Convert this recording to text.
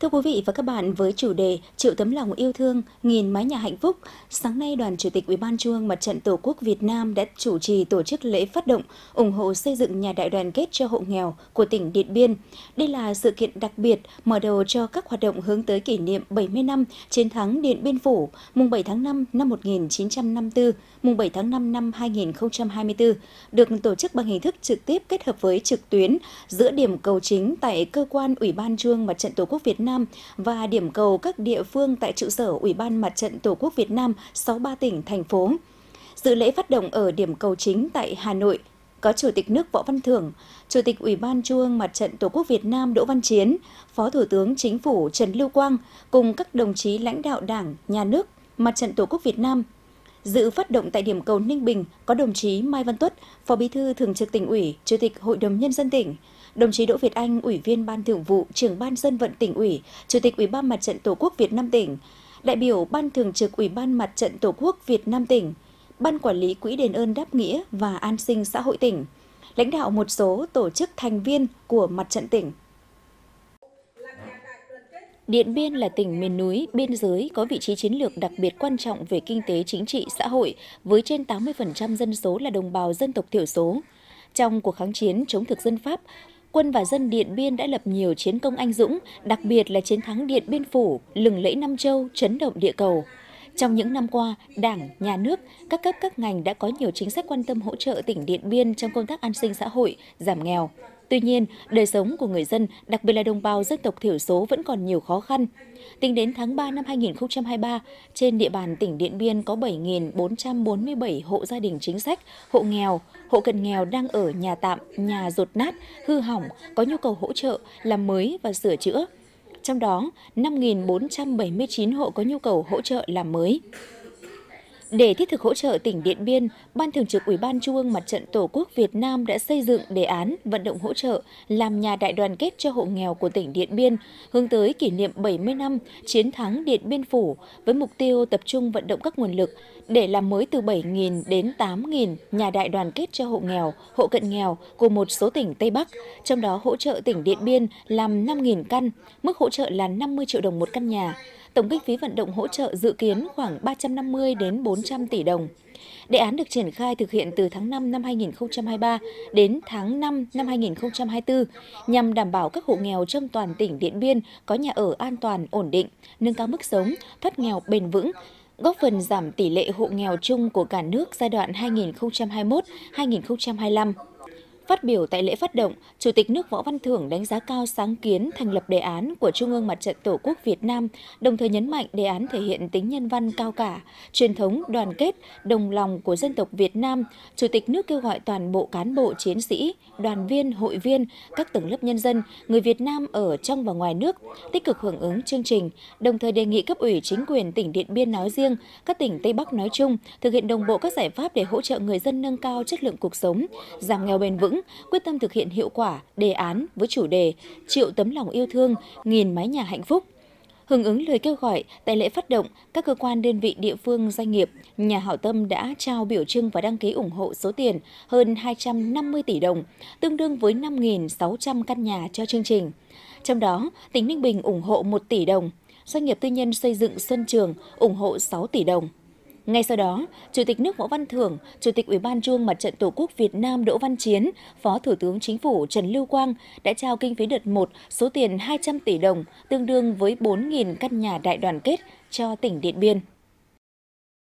Thưa quý vị và các bạn, với chủ đề Triệu tấm lòng yêu thương, nghìn mái nhà hạnh phúc, sáng nay đoàn chủ tịch Ủy ban Trung ương Mặt trận Tổ quốc Việt Nam đã chủ trì tổ chức lễ phát động ủng hộ xây dựng nhà đại đoàn kết cho hộ nghèo của tỉnh Điện Biên. Đây là sự kiện đặc biệt mở đầu cho các hoạt động hướng tới kỷ niệm 70 năm chiến thắng Điện Biên Phủ, mùng 7 tháng 5 năm 1954, mùng 7 tháng 5 năm 2024, được tổ chức bằng hình thức trực tiếp kết hợp với trực tuyến giữa điểm cầu chính tại cơ quan Ủy ban Trung ương Mặt trận Tổ quốc Việt Nam Nam và điểm cầu các địa phương tại trụ sở Ủy ban Mặt trận Tổ quốc Việt Nam 63 tỉnh, thành phố. Dự lễ phát động ở điểm cầu chính tại Hà Nội có Chủ tịch nước Võ Văn Thưởng, Chủ tịch Ủy ban Trung ương Mặt trận Tổ quốc Việt Nam Đỗ Văn Chiến, Phó Thủ tướng Chính phủ Trần Lưu Quang cùng các đồng chí lãnh đạo Đảng, Nhà nước, Mặt trận Tổ quốc Việt Nam. Dự phát động tại điểm cầu Ninh Bình có đồng chí Mai Văn Tuất, Phó Bí thư Thường trực tỉnh ủy, Chủ tịch Hội đồng Nhân dân tỉnh, Đồng chí Đỗ Việt Anh, Ủy viên Ban Thường vụ, Trưởng ban dân vận tỉnh ủy, Chủ tịch Ủy ban Mặt trận Tổ quốc Việt Nam tỉnh, đại biểu Ban Thường trực Ủy ban Mặt trận Tổ quốc Việt Nam tỉnh, Ban Quản lý Quỹ đền ơn đáp nghĩa và an sinh xã hội tỉnh, lãnh đạo một số tổ chức thành viên của Mặt trận tỉnh. Điện Biên là tỉnh miền núi, biên giới có vị trí chiến lược đặc biệt quan trọng về kinh tế chính trị xã hội với trên 80% dân số là đồng bào dân tộc thiểu số. Trong cuộc kháng chiến chống thực dân Pháp, quân và dân Điện Biên đã lập nhiều chiến công anh dũng, đặc biệt là chiến thắng Điện Biên Phủ, lừng lẫy Nam Châu, chấn động địa cầu. Trong những năm qua, Đảng, Nhà nước, các cấp các ngành đã có nhiều chính sách quan tâm hỗ trợ tỉnh Điện Biên trong công tác an sinh xã hội, giảm nghèo. Tuy nhiên, đời sống của người dân, đặc biệt là đồng bào dân tộc thiểu số vẫn còn nhiều khó khăn. Tính đến tháng 3 năm 2023, trên địa bàn tỉnh Điện Biên có 7.447 hộ gia đình chính sách, hộ nghèo, hộ cận nghèo đang ở nhà tạm, nhà rột nát, hư hỏng, có nhu cầu hỗ trợ, làm mới và sửa chữa. Trong đó, 5.479 hộ có nhu cầu hỗ trợ làm mới. Để thiết thực hỗ trợ tỉnh Điện Biên, Ban Thường trực Ủy ban Trung ương Mặt trận Tổ quốc Việt Nam đã xây dựng đề án vận động hỗ trợ làm nhà đại đoàn kết cho hộ nghèo của tỉnh Điện Biên, hướng tới kỷ niệm 70 năm chiến thắng Điện Biên Phủ với mục tiêu tập trung vận động các nguồn lực để làm mới từ 7.000 đến 8.000 nhà đại đoàn kết cho hộ nghèo, hộ cận nghèo của một số tỉnh Tây Bắc, trong đó hỗ trợ tỉnh Điện Biên làm 5.000 căn, mức hỗ trợ là 50 triệu đồng một căn nhà. Tổng kinh phí vận động hỗ trợ dự kiến khoảng 350 đến 4 400 tỷ đồng. Đề án được triển khai thực hiện từ tháng 5 năm 2023 đến tháng 5 năm 2024 nhằm đảm bảo các hộ nghèo trong toàn tỉnh Điện Biên có nhà ở an toàn, ổn định, nâng cao mức sống, thoát nghèo bền vững, góp phần giảm tỷ lệ hộ nghèo chung của cả nước giai đoạn 2021-2025. Phát biểu tại lễ phát động, Chủ tịch nước Võ Văn Thưởng đánh giá cao sáng kiến thành lập đề án của Trung ương Mặt trận Tổ quốc Việt Nam, đồng thời nhấn mạnh đề án thể hiện tính nhân văn cao cả, truyền thống đoàn kết, đồng lòng của dân tộc Việt Nam. Chủ tịch nước kêu gọi toàn bộ cán bộ chiến sĩ, đoàn viên, hội viên, các tầng lớp nhân dân, người Việt Nam ở trong và ngoài nước tích cực hưởng ứng chương trình, đồng thời đề nghị cấp ủy chính quyền tỉnh Điện Biên nói riêng, các tỉnh Tây Bắc nói chung thực hiện đồng bộ các giải pháp để hỗ trợ người dân nâng cao chất lượng cuộc sống, giảm nghèo bền vững vững, quyết tâm thực hiện hiệu quả đề án với chủ đề Triệu tấm lòng yêu thương, nghìn mái nhà hạnh phúc Hưởng ứng lời kêu gọi, tại lễ phát động, các cơ quan đơn vị địa phương doanh nghiệp, nhà hảo tâm đã trao biểu trưng và đăng ký ủng hộ số tiền hơn 250 tỷ đồng, tương đương với 5.600 căn nhà cho chương trình. Trong đó, tỉnh Ninh Bình ủng hộ 1 tỷ đồng, doanh nghiệp tư nhân xây dựng sân Trường ủng hộ 6 tỷ đồng. Ngay sau đó, Chủ tịch nước Võ Văn Thưởng, Chủ tịch Ủy ban Trung Mặt trận Tổ quốc Việt Nam Đỗ Văn Chiến, Phó Thủ tướng Chính phủ Trần Lưu Quang đã trao kinh phí đợt 1 số tiền 200 tỷ đồng, tương đương với 4.000 căn nhà đại đoàn kết cho tỉnh Điện Biên.